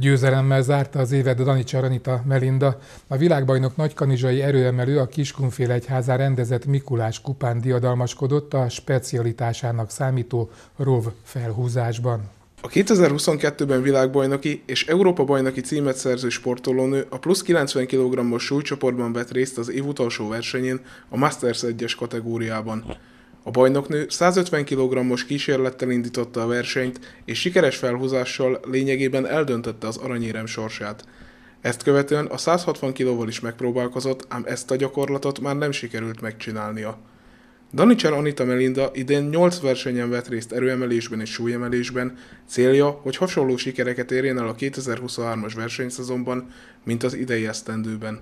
Győzelemmel zárta az évet Dani Csaranita Melinda, a világbajnok nagykanizsai erőemelő a Kiskunfél egyházán rendezett Mikulás kupán diadalmaskodott a specialitásának számító rov felhúzásban. A 2022-ben világbajnoki és Európa-bajnoki címet szerző sportolónő a plusz 90 kg-os súlycsoportban vett részt az év utolsó versenyén a Masters 1-es kategóriában. A bajnoknő 150 kg-os kísérlettel indította a versenyt, és sikeres felhúzással lényegében eldöntötte az aranyérem sorsát. Ezt követően a 160 kilóval is megpróbálkozott, ám ezt a gyakorlatot már nem sikerült megcsinálnia. Danicser Anita Melinda idén 8 versenyen vett részt erőemelésben és súlyemelésben, célja, hogy hasonló sikereket érjen el a 2023-as versenyszezonban, mint az idei esztendőben.